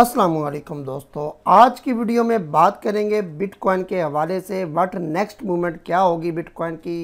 असलम दोस्तों आज की वीडियो में बात करेंगे बिटकॉइन के हवाले से वट नेक्स्ट मूवमेंट क्या होगी बिटकॉइन की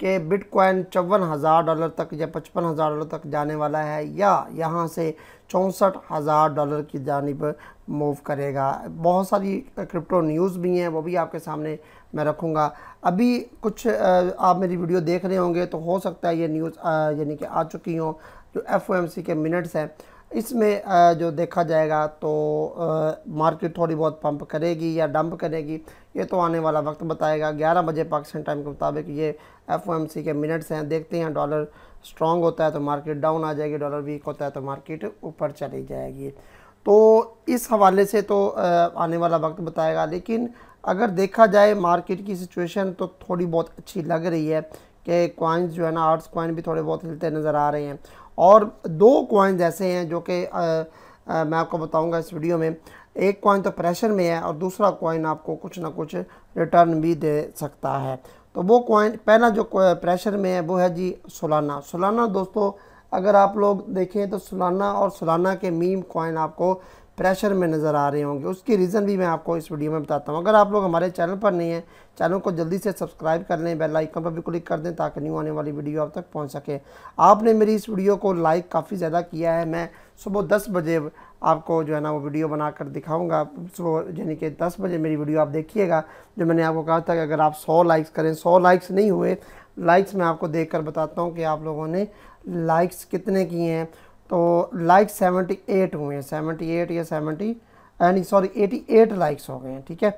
कि बिटकॉइन चौवन हज़ार डॉलर तक या पचपन हज़ार डॉलर तक जाने वाला है या यहाँ से चौंसठ हज़ार डॉलर की जानब मूव करेगा बहुत सारी क्रिप्टो न्यूज़ भी हैं वो भी आपके सामने मैं रखूँगा अभी कुछ आप मेरी वीडियो देख रहे होंगे तो हो सकता है ये न्यूज़ यानी कि आ चुकी हों जो एफ के मिनट्स हैं इसमें जो देखा जाएगा तो मार्केट थोड़ी बहुत पंप करेगी या डंप करेगी ये तो आने वाला वक्त बताएगा 11 बजे पाकिस्तान टाइम के मुताबिक ये एफओएमसी के मिनट्स हैं देखते हैं डॉलर स्ट्रॉन्ग होता है तो मार्केट डाउन आ जाएगी डॉलर वीक होता है तो मार्केट ऊपर चली जाएगी तो इस हवाले से तो आने वाला वक्त बताएगा लेकिन अगर देखा जाए मार्केट की सिचुएशन तो थोड़ी बहुत अच्छी लग रही है कि कॉइन्स जो है ना आर्ट्स कॉइन भी थोड़े बहुत हिलते नज़र आ रहे हैं और दो कॉइन्स ऐसे हैं जो कि मैं आपको बताऊंगा इस वीडियो में एक कॉइन तो प्रेशर में है और दूसरा कॉइन आपको कुछ ना कुछ रिटर्न भी दे सकता है तो वो कॉइन पहला जो प्रेशर में है वो है जी सोलाना सोलाना दोस्तों अगर आप लोग देखें तो सोलाना और सोलाना के मीम कॉइन आपको प्रेशर में नज़र आ रहे होंगे उसकी रीज़न भी मैं आपको इस वीडियो में बताता हूँ अगर आप लोग हमारे चैनल पर नहीं हैं चैनल को जल्दी से सब्सक्राइब कर लें बेल आइकन पर भी क्लिक कर दें ताकि न्यू आने वाली वीडियो आप तक पहुँच सके आपने मेरी इस वीडियो को लाइक काफ़ी ज़्यादा किया है मैं सुबह दस बजे आपको जो है ना वो वीडियो बना कर दिखाऊँगा सुबह यानी कि दस बजे मेरी वीडियो आप देखिएगा जो मैंने आपको कहा था कि अगर आप सौ लाइक्स करें सौ लाइक्स नहीं हुए लाइक्स मैं आपको देख कर बताता हूँ कि आप लोगों ने लाइक्स कितने किए हैं तो लाइक 78 हुए हैं 78 या 70 एंड सॉरी 88 लाइक्स हो गए हैं ठीक है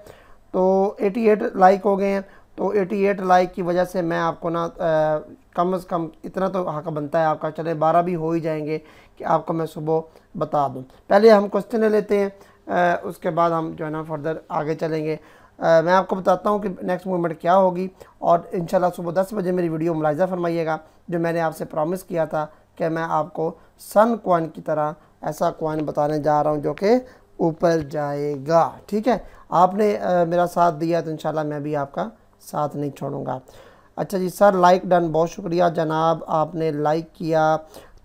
तो 88 लाइक हो गए हैं तो 88 लाइक की वजह से मैं आपको ना आ, कम से कम इतना तो हक हाँ बनता है आपका चले 12 भी हो ही जाएंगे कि आपको मैं सुबह बता दूं पहले हम क्वेश्चन लेते हैं आ, उसके बाद हम जो है ना फर्दर आगे चलेंगे आ, मैं आपको बताता हूँ कि नेक्स्ट मूवमेंट क्या होगी और इन सुबह दस बजे मेरी वीडियो मुलायजा फरमाइएगा जो मैंने आपसे प्रॉमिस किया था कि मैं आपको सन कॉइन की तरह ऐसा कॉइन बताने जा रहा हूँ जो कि ऊपर जाएगा ठीक है आपने आ, मेरा साथ दिया तो इंशाल्लाह मैं भी आपका साथ नहीं छोड़ूंगा अच्छा जी सर लाइक डन बहुत शुक्रिया जनाब आपने लाइक किया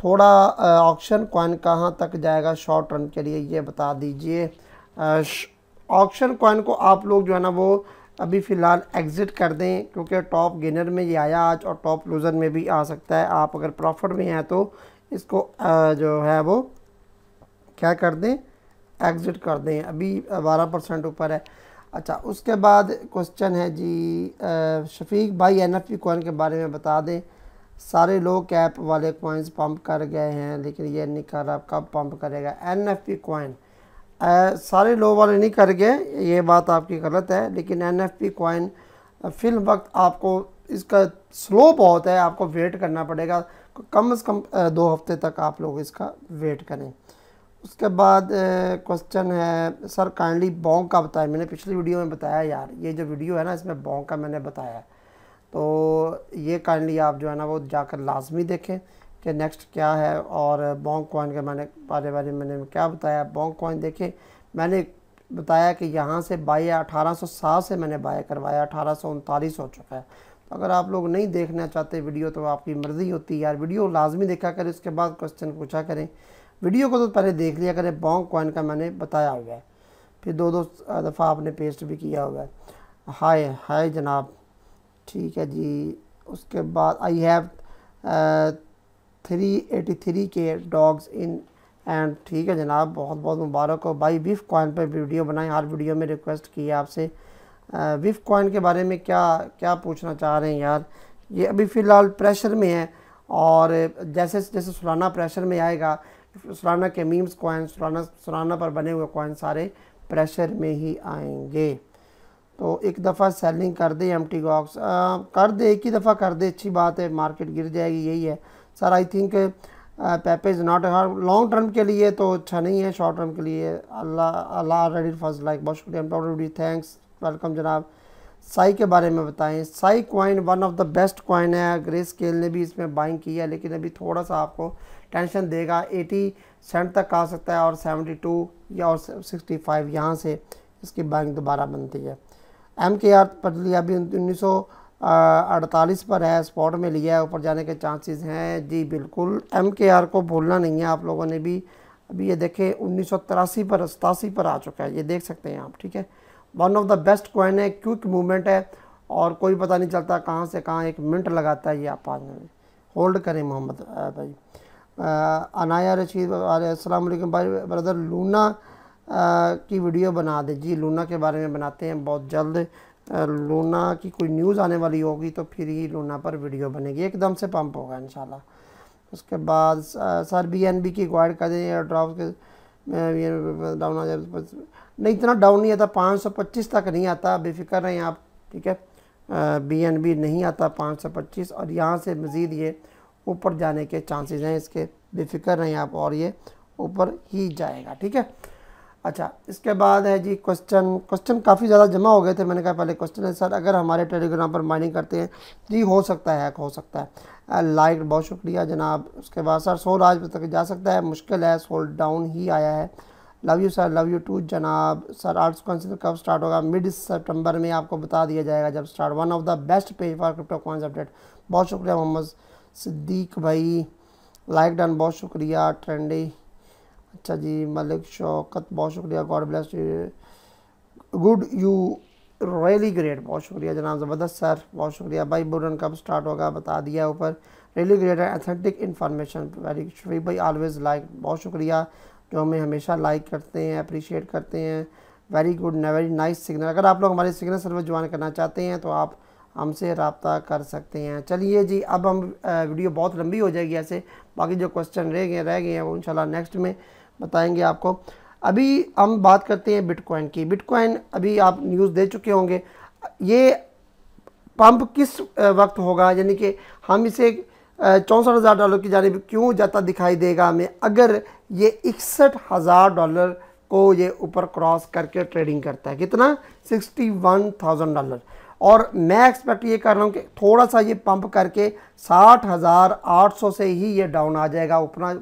थोड़ा ऑक्शन कॉइन कहाँ तक जाएगा शॉर्ट रन के लिए ये बता दीजिए ऑक्शन कॉइन को आप लोग जो है ना वो अभी फ़िलहाल एग्ज़िट कर दें क्योंकि टॉप गेनर में ये आया आज और टॉप लूज़र में भी आ सकता है आप अगर प्रॉफिट में हैं तो इसको जो है वो क्या कर दें एग्ज़िट कर दें अभी बारह परसेंट ऊपर है अच्छा उसके बाद क्वेश्चन है जी शफीक भाई एन एफ कोइन के बारे में बता दें सारे लो कैप वाले कॉइन्स पम्प कर गए हैं लेकिन ये नहीं कर रहा कब पम्प करेगा एन एफ कोइन आ, सारे लो वाले नहीं करके ये बात आपकी गलत है लेकिन एन एफ पी कॉइन फिल वक्त आपको इसका स्लो बहुत है आपको वेट करना पड़ेगा कम से कम दो हफ्ते तक आप लोग इसका वेट करें उसके बाद क्वेश्चन है सर काइंडली बॉन्ग का बताएं मैंने पिछली वीडियो में बताया यार ये जो वीडियो है ना इसमें बॉन्ग का मैंने बताया तो ये काइंडली आप जो है ना वो जाकर लाजमी देखें कि नेक्स्ट क्या है और बॉन्ग कॉइन के मैंने बारे बारे मैंने क्या बताया बॉन्ग कॉइन देखें मैंने बताया कि यहाँ से बाई अठारह सौ सात से मैंने बाय करवाया अठारह सौ उनतालीस हो चुका है तो अगर आप लोग नहीं देखना चाहते वीडियो तो आपकी मर्ज़ी होती है यार वीडियो लाजमी देखा करें उसके बाद क्वेश्चन पूछा करें वीडियो को तो पहले देख लिया करें बॉन्ग कॉइन का मैंने बताया हुआ है फिर दो दो दफ़ा आपने पेस्ट भी किया हुआ है हाय हाय जनाब ठीक है जी उसके बाद आई हैव 383 के डॉग्स इन एंड ठीक है जनाब बहुत बहुत मुबारक हो भाई विफ कॉइन पर वीडियो बनाएं हर वीडियो में रिक्वेस्ट की है आपसे विफ कॉइन के बारे में क्या क्या पूछना चाह रहे हैं यार ये अभी फ़िलहाल प्रेशर में है और जैसे जैसे सुलाना प्रेशर में आएगा सुलाना के मीम्स कॉइन सुलाना सुलाना पर बने हुए कॉइन सारे प्रेशर में ही आएंगे तो एक दफ़ा सेलिंग कर दे एम टी गॉक्स कर दे एक ही दफ़ा कर दे अच्छी बात है मार्केट गिर जाएगी यही है sir I think Pepe is not long term के लिए तो अच्छा नहीं है शॉर्ट टर्म के लिए अल्लाह अल्लाह रेडी फर्स्ट लाइक बहुत शुक्रिया थैंक्स वेलकम जनाब साई के बारे में बताएं साई coin one of the best coin है ग्रेस केल ने भी इसमें बाइंग की है लेकिन अभी थोड़ा सा आपको टेंशन देगा 80 सेंट तक आ सकता है और 72 या और 65 फाइव यहाँ से इसकी बाइंग दोबारा बनती है एम के आर पटली अभी उन्नीस सौ अड़तालीस पर है स्पॉट में लिया है ऊपर जाने के चांसेस हैं जी बिल्कुल एम के आर को भूलना नहीं है आप लोगों ने भी अभी ये देखें उन्नीस पर सतासी पर आ चुका है ये देख सकते हैं आप ठीक है one of the best coin है क्विक मूवमेंट है और कोई पता नहीं चलता कहाँ से कहाँ एक मिनट लगाता है ये आप पाँच होल्ड करें मोहम्मद भाई अनाया रशीद असलम भाई ब्रदर लूना आ, की वीडियो बना दे जी लूना के बारे में बनाते हैं बहुत जल्द लूना की कोई न्यूज़ आने वाली होगी तो फिर ही लूना पर वीडियो बनेगी एकदम से पंप होगा इन उसके बाद सर बी एन बी की एक्वायर कर दें ड्रॉप के डाउन आ जाए तो नहीं इतना डाउन नहीं आता पाँच सौ पच्चीस तक नहीं आता बेफिक्र रहें आप ठीक है बी एन बी नहीं आता पाँच सौ पच्चीस और यहाँ से मज़ीद ये ऊपर जाने के चांसेस हैं इसके बेफिक्र रहें आप और ये ऊपर ही जाएगा ठीक है अच्छा इसके बाद है जी क्वेश्चन क्वेश्चन काफ़ी ज़्यादा जमा हो गए थे मैंने कहा पहले क्वेश्चन है सर अगर हमारे टेलीग्राम पर माइनिंग करते हैं जी हो सकता है हो सकता है लाइक बहुत शुक्रिया जनाब उसके बाद सर सोल आज तक जा सकता है मुश्किल है सोल डाउन ही आया है love you sir love you too जनाब सर आर्ट्स कौनसिल कब स्टार्ट होगा मिड सेप्टेम्बर में आपको बता दिया जाएगा जब start one of the best page for crypto coins update बहुत शुक्रिया मोहम्मद सिद्दीक भाई लाइक डन बहुत शुक्रिया ट्रेंडी अच्छा जी मलिक शौकत बहुत शुक्रिया God bless you good you really great बहुत शुक्रिया जनाब ज़बरदस्त सर बहुत शुक्रिया भाई बुरन कब स्टार्ट होगा बता दिया ऊपर रियली ग्रेट है एथेंटिक इन्फॉर्मेशन वेरी शफी भाई ऑलवेज लाइक बहुत शुक्रिया जो हमें हमेशा लाइक करते हैं अप्रिशिएट करते हैं very good very nice signal अगर आप लोग हमारे सिग्नल सर्विस ज्वाइन करना चाहते हैं तो आप हमसे रबता कर सकते हैं चलिए जी अब हम वीडियो बहुत लंबी हो जाएगी ऐसे बाकी जो क्वेश्चन रह गए रह गए हैं वो इंशाल्लाह नेक्स्ट में बताएंगे आपको अभी हम बात करते हैं बिटकॉइन की बिटकॉइन अभी आप न्यूज़ दे चुके होंगे ये पंप किस वक्त होगा यानी कि हम इसे चौंसठ हज़ार डॉलर की जानब क्यों जाता दिखाई देगा हमें अगर ये इकसठ हज़ार डॉलर को ये ऊपर क्रॉस करके ट्रेडिंग करता है कितना सिक्सटी वन थाउजेंड डॉलर और मैं एक्सपेक्ट ये कर रहा हूँ कि थोड़ा सा ये पंप करके साठ हज़ार आठ सौ से ही ये डाउन आ जाएगा उतना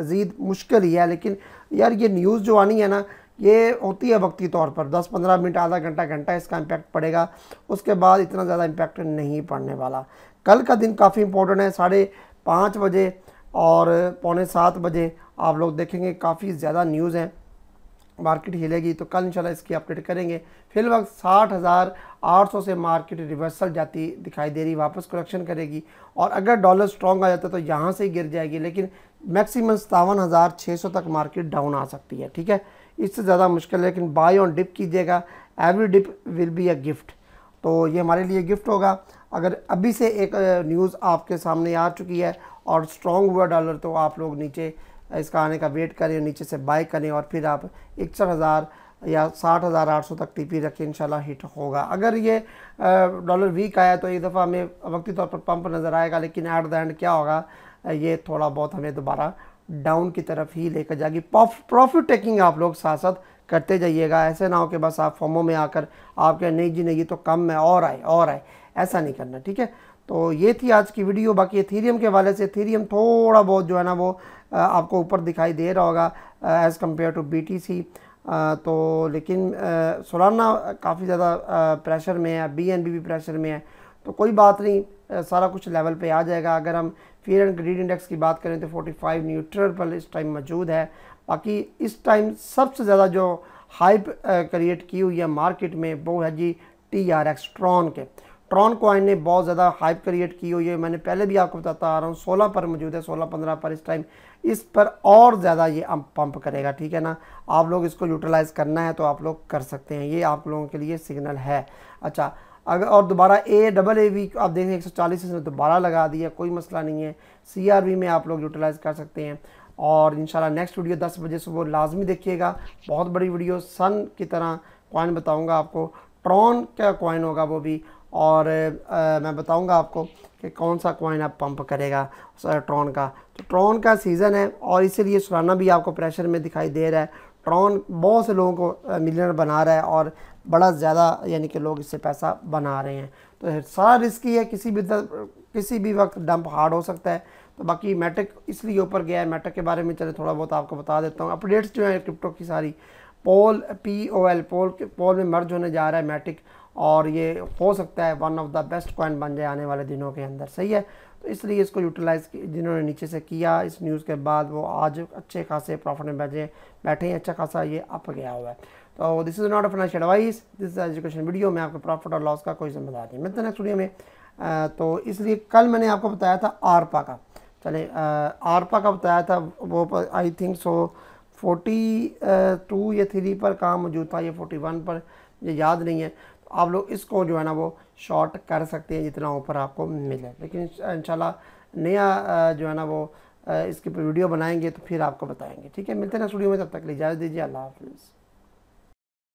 मज़ीद मुश्किल ही है लेकिन यार ये न्यूज़ जो आनी है ना ये होती है वक्ती तौर पर 10-15 मिनट आधा घंटा घंटा इसका इम्पैक्ट पड़ेगा उसके बाद इतना ज़्यादा इम्पैक्ट नहीं पड़ने वाला कल का दिन काफ़ी इंपॉर्टेंट है साढ़े पाँच बजे और पौने सात बजे आप लोग देखेंगे काफ़ी ज़्यादा न्यूज़ हैं मार्केट हिलेगी तो कल इंशाल्लाह इसकी अपडेट करेंगे फिल वक्त साठ हज़ार आठ सौ से मार्केट रिवर्सल जाती दिखाई दे रही वापस करेक्शन करेगी और अगर डॉलर स्ट्रॉन्ग आ जाता तो यहाँ से ही गिर जाएगी लेकिन मैक्सिमम सतावन हज़ार छः सौ तक मार्केट डाउन आ सकती है ठीक है इससे ज़्यादा मुश्किल है लेकिन बाई ऑन डिप कीजिएगा every dip will be a gift तो ये हमारे लिए गिफ्ट होगा अगर अभी से एक न्यूज़ आपके सामने आ चुकी है और स्ट्रॉन्ग हुआ डॉलर तो आप लोग नीचे इसका आने का वेट करें नीचे से बाय करें और फिर आप इकसठ हज़ार या साठ हज़ार आठ सौ तक टी पी रखें इंशाल्लाह हिट होगा अगर ये डॉलर वीक आया तो एक दफ़ा हमें वक्ती तौर पर पंप नज़र आएगा लेकिन एट द एंड क्या होगा ये थोड़ा बहुत हमें दोबारा डाउन की तरफ ही लेकर जाएगी प्रॉफिट टेकिंग आप लोग साथ साथ करते जाइएगा ऐसे ना हो कि बस आप फॉर्मों में आकर आप कहें नहीं जी नहीं ये तो कम है और आए और आए ऐसा नहीं करना ठीक है तो ये थी आज की वीडियो बाकी थीरियम के हवाले से थीरियम थोड़ा बहुत जो है ना वो आपको ऊपर दिखाई दे रहा होगा एज़ कम्पेयर टू बी तो लेकिन सोलाना काफ़ी ज़्यादा प्रेशर में है बीएनबी भी प्रेशर में है तो कोई बात नहीं सारा कुछ लेवल पे आ जाएगा अगर हम फियर एंड ग्रीड इंडेक्स की बात करें तो 45 न्यूट्रल पर इस टाइम मौजूद है बाकी इस टाइम सबसे ज़्यादा जो हाइप क्रिएट की हुई है मार्केट में वो है जी टी आर एक्स ट्रॉन के ट्रॉन कॉइन ने बहुत ज़्यादा हाइप क्रिएट की हुई है मैंने पहले भी आपको बताता आ रहा हूँ सोलह पर मौजूद है सोलह पंद्रह पर इस टाइम इस पर और ज़्यादा ये पंप करेगा ठीक है ना आप लोग इसको यूटिलाइज़ करना है तो आप लोग कर सकते हैं ये आप लोगों के लिए सिग्नल है अच्छा अगर और दोबारा ए डबल ए वी आप देखें एक सौ चालीस इसमें दोबारा लगा दिया कोई मसला नहीं है सी आर वी में आप लोग यूटिलाइज़ कर सकते हैं और इन नेक्स्ट वीडियो दस बजे सुबह लाजमी देखिएगा बहुत बड़ी वीडियो सन की तरह कॉइन बताऊँगा आपको ट्रॉन का कॉइन होगा वो भी और आ, मैं बताऊंगा आपको कि कौन सा कॉइन आप पंप करेगा ट्रॉन का तो ट्रॉन का सीज़न है और इसीलिए सुराना भी आपको प्रेशर में दिखाई दे रहा है ट्रॉन बहुत से लोगों को मिलियनर बना रहा है और बड़ा ज़्यादा यानी कि लोग इससे पैसा बना रहे हैं तो सारा रिस्क ही है किसी भी किसी भी वक्त डंप हार्ड हो सकता है तो बाकी मैटिक इसलिए ऊपर गया है मैटिक के बारे में चले थोड़ा बहुत आपको बता देता हूँ अपडेट्स जो हैं क्रिप्टो की सारी पोल पी ओ एल पोल पोल में मर्ज होने जा रहा है मैटिक और ये हो सकता है one of the best coin बन जाए आने वाले दिनों के अंदर सही है तो इसलिए इसको यूटिलाइज़ जिन्होंने नीचे से किया इस न्यूज़ के बाद वो आज अच्छे खासे प्रॉफिट में बैठे बैठे हैं अच्छा खासा ये अप गया हुआ है तो this is not a financial advice this education video में आपको प्रॉफिट और लॉस का कोई जिम्मेदार नहीं मिलता नेक्स्ट वीडियो में तो इसलिए कल मैंने आपको बताया था आरपा का चले आरपा का बताया था वो I think so forty two या थ्री पर काम मौजूद था ये फोर्टी वन पर ये याद नहीं है आप लोग इसको जो है ना वो शॉर्ट कर सकते हैं जितना ऊपर आपको मिले लेकिन इंशाल्लाह नया जो है ना वो इसके वीडियो बनाएंगे तो फिर आपको बताएंगे ठीक है मिलते हैं ना स्टूडियो में तब तक ले इजाज़त दीजिए अल्लाह हाफिज़